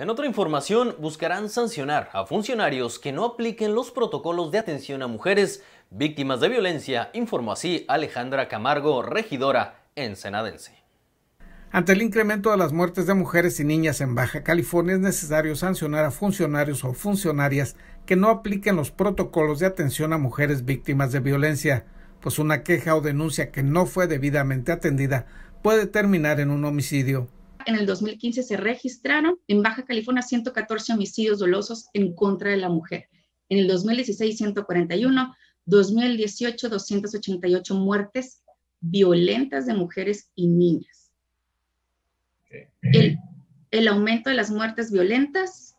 En otra información, buscarán sancionar a funcionarios que no apliquen los protocolos de atención a mujeres víctimas de violencia, informó así Alejandra Camargo, regidora en Senadense. Ante el incremento de las muertes de mujeres y niñas en Baja California es necesario sancionar a funcionarios o funcionarias que no apliquen los protocolos de atención a mujeres víctimas de violencia, pues una queja o denuncia que no fue debidamente atendida puede terminar en un homicidio en el 2015 se registraron en Baja California 114 homicidios dolosos en contra de la mujer. En el 2016, 141. 2018, 288 muertes violentas de mujeres y niñas. El, el aumento de las muertes violentas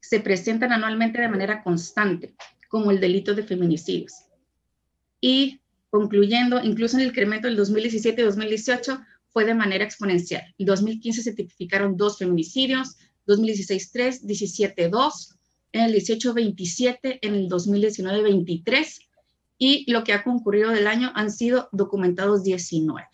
se presentan anualmente de manera constante, como el delito de feminicidios. Y concluyendo, incluso en el incremento del 2017-2018, fue de manera exponencial. En 2015 se tipificaron dos feminicidios, 2016 3, 17 2, en el 18 27, en el 2019 23 y lo que ha concurrido del año han sido documentados 19.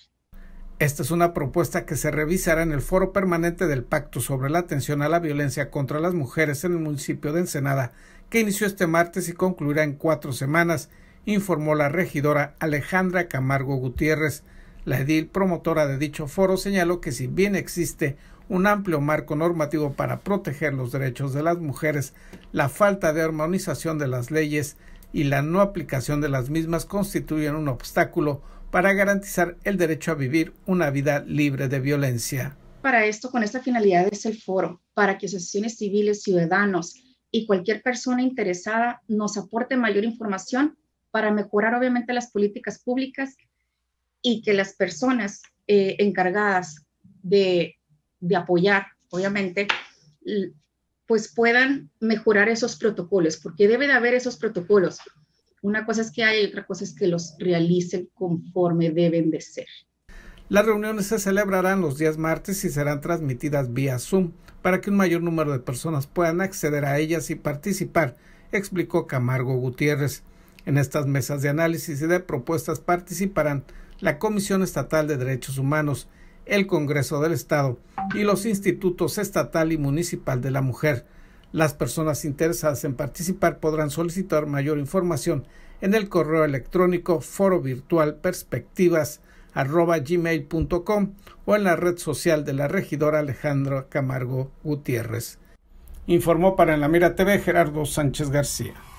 Esta es una propuesta que se revisará en el foro permanente del Pacto sobre la atención a la violencia contra las mujeres en el municipio de Ensenada, que inició este martes y concluirá en cuatro semanas, informó la regidora Alejandra Camargo Gutiérrez. La edil promotora de dicho foro señaló que si bien existe un amplio marco normativo para proteger los derechos de las mujeres, la falta de armonización de las leyes y la no aplicación de las mismas constituyen un obstáculo para garantizar el derecho a vivir una vida libre de violencia. Para esto, con esta finalidad es el foro, para que asociaciones civiles, ciudadanos y cualquier persona interesada nos aporte mayor información para mejorar obviamente las políticas públicas y que las personas eh, encargadas de, de, apoyar, obviamente, pues puedan mejorar esos protocolos, porque debe de haber esos protocolos. Una cosa es que hay, otra cosa es que los realicen conforme deben de ser. Las reuniones se celebrarán los días martes y serán transmitidas vía Zoom para que un mayor número de personas puedan acceder a ellas y participar, explicó Camargo Gutiérrez. En estas mesas de análisis y de propuestas participarán la Comisión Estatal de Derechos Humanos, el Congreso del Estado y los institutos estatal y municipal de la mujer. Las personas interesadas en participar podrán solicitar mayor información en el correo electrónico foro virtual perspectivas o en la red social de la regidora Alejandra Camargo Gutiérrez. Informó para la Mira TV Gerardo Sánchez García.